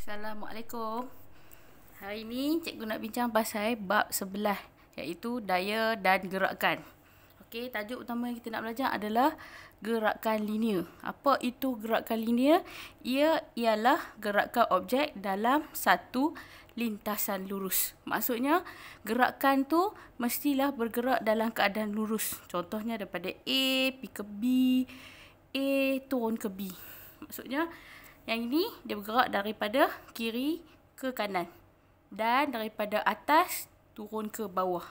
Assalamualaikum. Hari ini cikgu nak bincang pasal bab sebelah iaitu daya dan gerakan. Okey, tajuk utama yang kita nak belajar adalah gerakan linear. Apa itu gerakan linear? Ia ialah gerakan objek dalam satu lintasan lurus. Maksudnya gerakan tu mestilah bergerak dalam keadaan lurus. Contohnya daripada A pergi ke B, A turun ke B. Maksudnya yang ini dia bergerak daripada kiri ke kanan. Dan daripada atas turun ke bawah.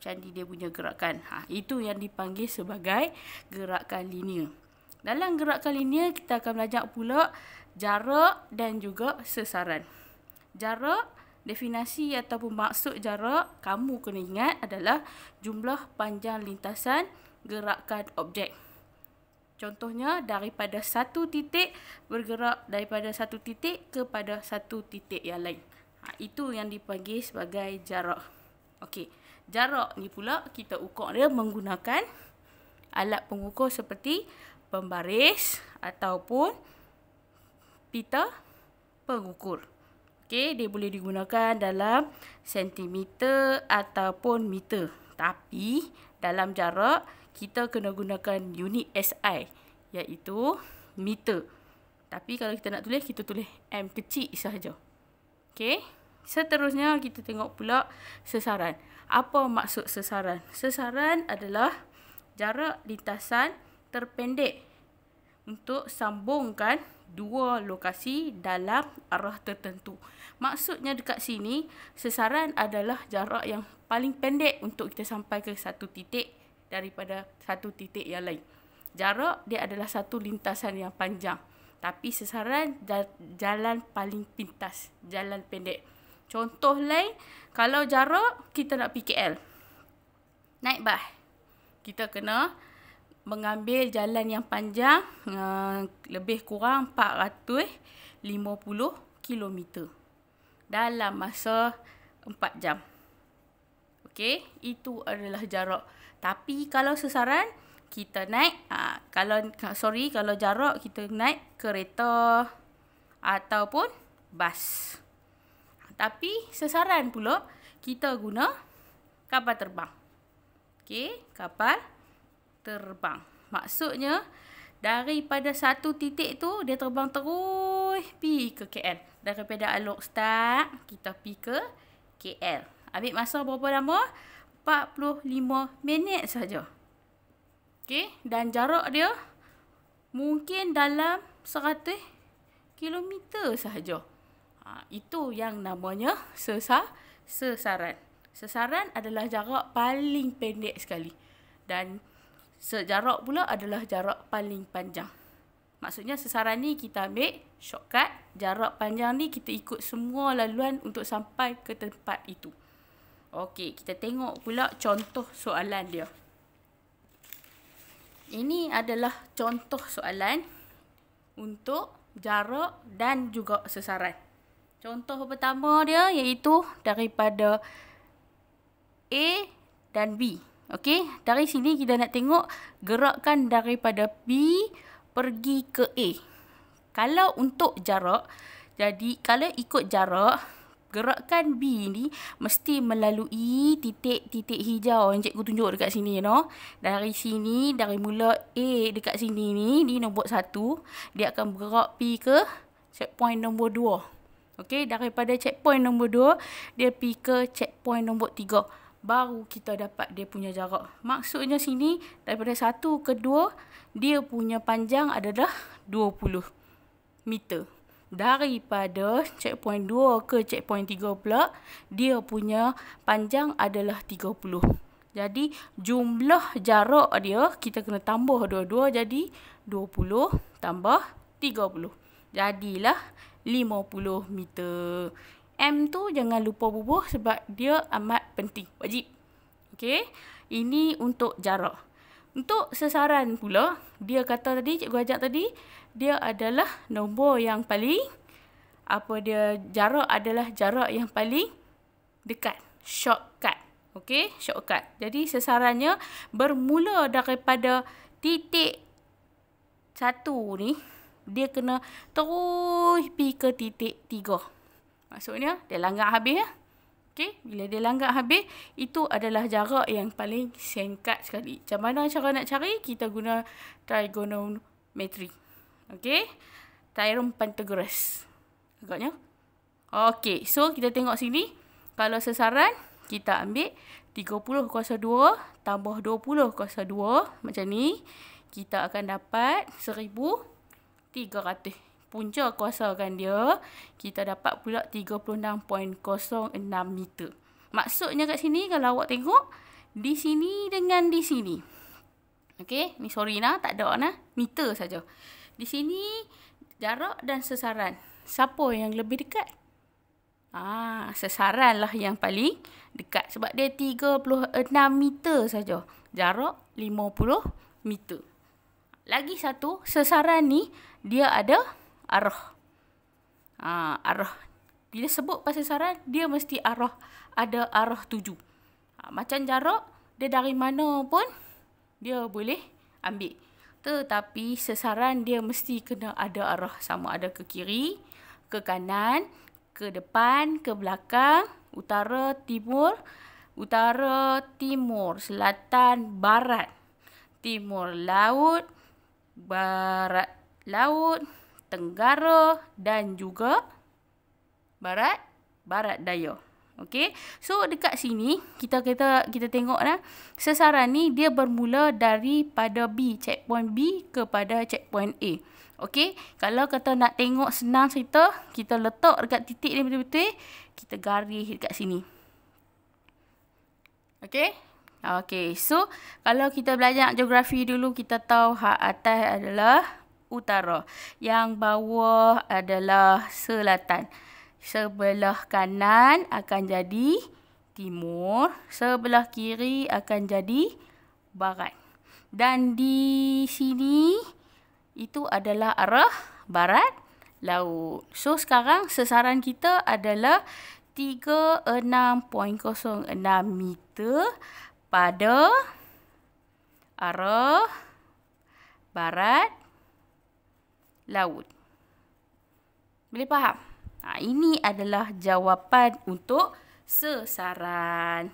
Macam ni dia punya gerakan. Ha, itu yang dipanggil sebagai gerakan linear. Dalam gerakan linear kita akan belajar pula jarak dan juga sesaran. Jarak, definasi ataupun maksud jarak kamu kena ingat adalah jumlah panjang lintasan gerakan objek. Contohnya daripada satu titik bergerak daripada satu titik kepada satu titik yang lain. Ha, itu yang dipanggil sebagai jarak. Okey, jarak ni pula kita ukur dia menggunakan alat pengukur seperti pembaris ataupun pita pengukur. Okey, dia boleh digunakan dalam sentimeter ataupun meter. Tapi dalam jarak kita kena gunakan unit SI iaitu meter. Tapi kalau kita nak tulis kita tulis M kecil sahaja. Okay? Seterusnya kita tengok pula sesaran. Apa maksud sesaran? Sesaran adalah jarak lintasan terpendek untuk sambungkan dua lokasi dalam arah tertentu. Maksudnya dekat sini, sesaran adalah jarak yang paling pendek untuk kita sampai ke satu titik daripada satu titik yang lain. Jarak dia adalah satu lintasan yang panjang. Tapi sesaran jalan paling pintas, jalan pendek. Contoh lain, kalau jarak kita nak PKL. Naik bah. Kita kena mengambil jalan yang panjang eh, lebih kurang 450 km dalam masa 4 jam. Okey, itu adalah jarak. Tapi kalau sesaran kita naik uh, kalau sorry kalau jarak kita naik kereta ataupun bas. Tapi sesaran pula kita guna kapal terbang. Okey, kapal terbang. Maksudnya daripada satu titik tu dia terbang terus pi ke KL. Daripada Alok Star kita pi ke KL. Ambil masa berapa lama? 45 minit saja. Okey, dan jarak dia mungkin dalam 100 km sahaja. Ha, itu yang namanya sesar, sesaran. Sesaran adalah jarak paling pendek sekali. Dan sejarak pula adalah jarak paling panjang. Maksudnya sesaran ni kita ambil shortcut, jarak panjang ni kita ikut semua laluan untuk sampai ke tempat itu. Okey, kita tengok pula contoh soalan dia. Ini adalah contoh soalan untuk jarak dan juga sesaran. Contoh pertama dia iaitu daripada A dan B. Okey, dari sini kita nak tengok gerakan daripada B pergi ke A. Kalau untuk jarak, jadi kalau ikut jarak, gerakan B ni mesti melalui titik-titik hijau yang cikgu tunjuk dekat sini you know. Dari sini, dari mula A dekat sini ni, ni nombor satu, dia akan bergerak P ke checkpoint nombor 2. Okey, daripada checkpoint nombor dua, dia pi ke checkpoint nombor tiga. Baru kita dapat dia punya jarak. Maksudnya sini, daripada satu ke dua, dia punya panjang adalah 20 meter daripada checkpoint 2 ke checkpoint 3 pula dia punya panjang adalah 30. Jadi jumlah jarak dia kita kena tambah dua-dua jadi 20 tambah 30. Jadilah 50 meter. M tu jangan lupa bubuh sebab dia amat penting. Wajib. Okey. Ini untuk jarak. Untuk sesaran pula, dia kata tadi, cikgu ajak tadi, dia adalah nombor yang paling, apa dia, jarak adalah jarak yang paling dekat. Shortcut. Okey, shortcut. Jadi sesarannya bermula daripada titik satu ni, dia kena terus pergi ke titik tiga. Maksudnya, dia langgar habis ya. Okey, bila dia langgar habis, itu adalah jarak yang paling singkat sekali. Macam mana cara nak cari? Kita guna trigonometri. Okey, Theorem Pythagoras. Agaknya. Okey, so kita tengok sini. Kalau sasaran, kita ambil 30 kuasa 2 tambah 20 kuasa 2 macam ni. Kita akan dapat 1300 punca kan dia, kita dapat pula 36.06 meter. Maksudnya kat sini, kalau awak tengok, di sini dengan di sini. Okey, ni sorry lah, tak ada lah. Meter saja. Di sini, jarak dan sesaran. Siapa yang lebih dekat? Ah, sesaran lah yang paling dekat. Sebab dia 36 meter saja. Jarak 50 meter. Lagi satu, sesaran ni dia ada arah. Ha, arah. Bila sebut pasal saran, dia mesti arah. Ada arah tuju. Ha, macam jarak, dia dari mana pun dia boleh ambil. Tetapi sesaran dia mesti kena ada arah sama ada ke kiri, ke kanan, ke depan, ke belakang, utara, timur, utara, timur, selatan, barat, timur, laut, barat, laut, Tenggara dan juga barat barat daya. Okey. So dekat sini kita kita kita tengoklah sesaran ni dia bermula daripada B checkpoint B kepada checkpoint A. Okey. Kalau kata nak tengok senang cerita, kita letak dekat titik ni betul-betul kita garis dekat sini. Okey. Okey, so kalau kita belajar geografi dulu kita tahu hak atas adalah utara. Yang bawah adalah selatan. Sebelah kanan akan jadi timur. Sebelah kiri akan jadi barat. Dan di sini, itu adalah arah barat laut. So, sekarang sesaran kita adalah 36.06 meter pada arah barat laut. Boleh faham? Ha, ini adalah jawapan untuk sesaran.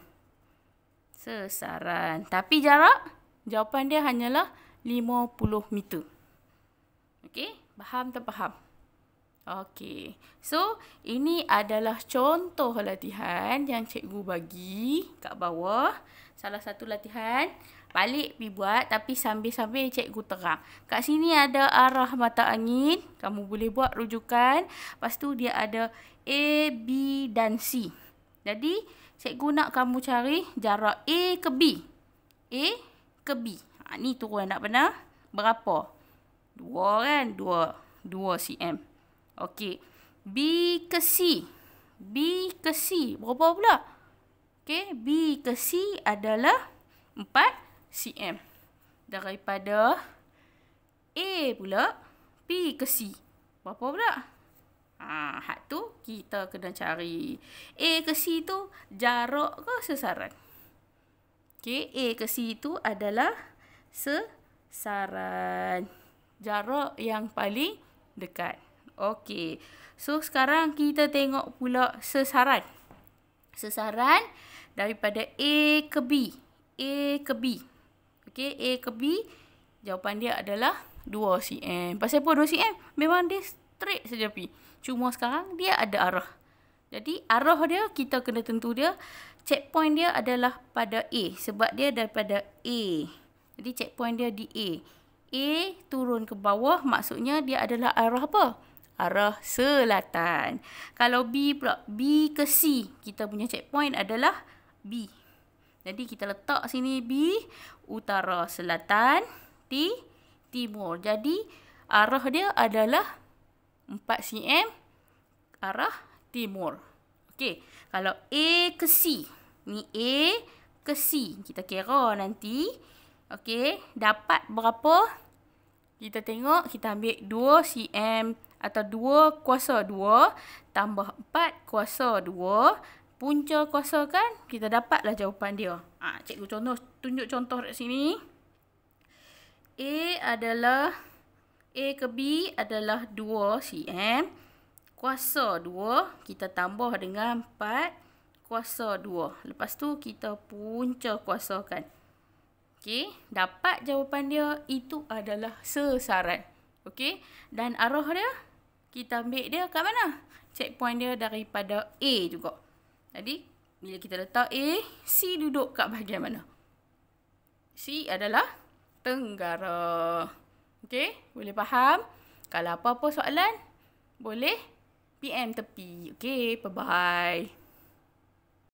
Sesaran. Tapi jarak, jawapan dia hanyalah 50 meter. Okey, faham tak faham? Okey. So, ini adalah contoh latihan yang cikgu bagi kat bawah. Salah satu latihan. Balik pergi buat tapi sambil-sambil cikgu terang. Kat sini ada arah mata angin. Kamu boleh buat rujukan. Lepas tu dia ada A, B dan C. Jadi cikgu nak kamu cari jarak A ke B. A ke B. Ha, ni turun nak benar. Berapa? Dua kan? Dua, dua cm. Okey. B ke C. B ke C. Berapa pula? Okey. B ke C adalah empat cm daripada a pula p ke c berapa pula ha hak tu kita kena cari a ke c tu jarak ke sasaran okey a ke c tu adalah sasaran jarak yang paling dekat okey so sekarang kita tengok pula sasaran sasaran daripada a ke b a ke b Okey, A ke B? Jawapan dia adalah 2 cm. Pasal apa 2 cm? Memang dia straight saja pi. Cuma sekarang dia ada arah. Jadi arah dia kita kena tentu dia. Checkpoint dia adalah pada A. Sebab dia daripada A. Jadi checkpoint dia di A. A turun ke bawah maksudnya dia adalah arah apa? Arah selatan. Kalau B pula. B ke C. Kita punya checkpoint adalah B. Jadi kita letak sini B utara selatan T timur. Jadi arah dia adalah 4 cm arah timur. Okey, kalau A ke C. Ni A ke C. Kita kira nanti. Okey, dapat berapa? Kita tengok, kita ambil 2 cm atau 2 kuasa 2 tambah 4 kuasa punca kan? kita dapatlah jawapan dia. Ha, cikgu contoh, tunjuk contoh kat sini. A adalah, A ke B adalah 2 cm. Kuasa 2, kita tambah dengan 4 kuasa 2. Lepas tu, kita punca kan? Okey, dapat jawapan dia, itu adalah sesaran. Okey, dan arah dia, kita ambil dia kat mana? Checkpoint dia daripada A juga. Jadi, bila kita letak A, C duduk kat bahagian mana? C adalah Tenggara. Okey, boleh faham? Kalau apa-apa soalan, boleh PM tepi. Okey, bye-bye.